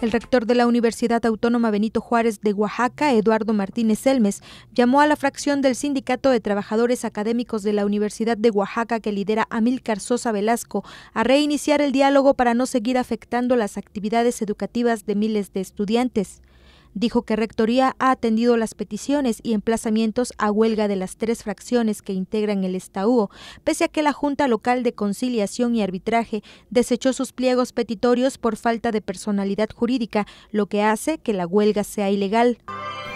El rector de la Universidad Autónoma Benito Juárez de Oaxaca, Eduardo Martínez Elmes, llamó a la fracción del Sindicato de Trabajadores Académicos de la Universidad de Oaxaca que lidera Amílcar Sosa Velasco a reiniciar el diálogo para no seguir afectando las actividades educativas de miles de estudiantes. Dijo que Rectoría ha atendido las peticiones y emplazamientos a huelga de las tres fracciones que integran el Estaúo, pese a que la Junta Local de Conciliación y Arbitraje desechó sus pliegos petitorios por falta de personalidad jurídica, lo que hace que la huelga sea ilegal.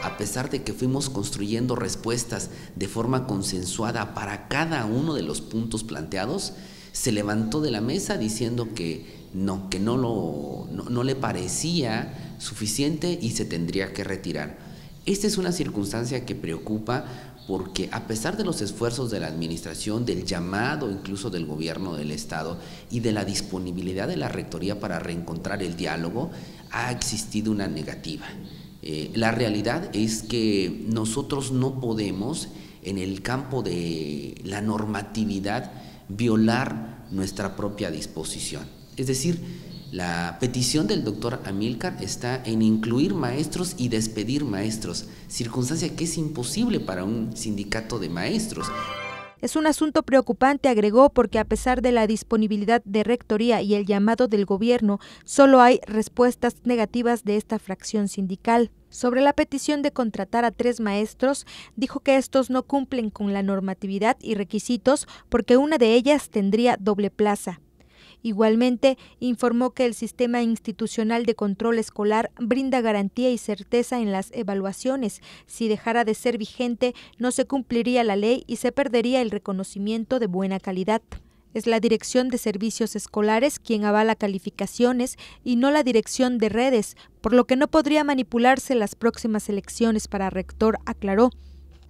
A pesar de que fuimos construyendo respuestas de forma consensuada para cada uno de los puntos planteados, se levantó de la mesa diciendo que no, que no, le parecía suficiente y se tendría que retirar. Esta es una circunstancia que preocupa porque a pesar de los esfuerzos de la administración, del llamado incluso del gobierno del Estado y de la disponibilidad de la Rectoría para reencontrar el diálogo, ha existido una negativa. Eh, la realidad es que nosotros no podemos en el campo de la normatividad violar nuestra propia disposición. Es decir, la petición del doctor Amilcar está en incluir maestros y despedir maestros, circunstancia que es imposible para un sindicato de maestros. Es un asunto preocupante, agregó, porque a pesar de la disponibilidad de Rectoría y el llamado del gobierno, solo hay respuestas negativas de esta fracción sindical. Sobre la petición de contratar a tres maestros, dijo que estos no cumplen con la normatividad y requisitos porque una de ellas tendría doble plaza. Igualmente, informó que el sistema institucional de control escolar brinda garantía y certeza en las evaluaciones. Si dejara de ser vigente, no se cumpliría la ley y se perdería el reconocimiento de buena calidad. Es la Dirección de Servicios Escolares quien avala calificaciones y no la Dirección de Redes, por lo que no podría manipularse las próximas elecciones para rector, aclaró.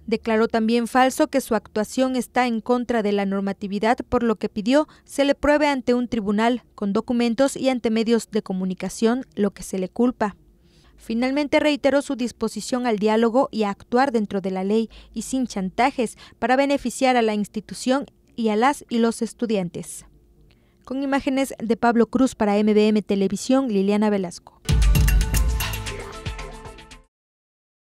Declaró también falso que su actuación está en contra de la normatividad, por lo que pidió se le pruebe ante un tribunal, con documentos y ante medios de comunicación, lo que se le culpa. Finalmente reiteró su disposición al diálogo y a actuar dentro de la ley y sin chantajes para beneficiar a la institución y a las y los estudiantes. Con imágenes de Pablo Cruz para MBM Televisión, Liliana Velasco.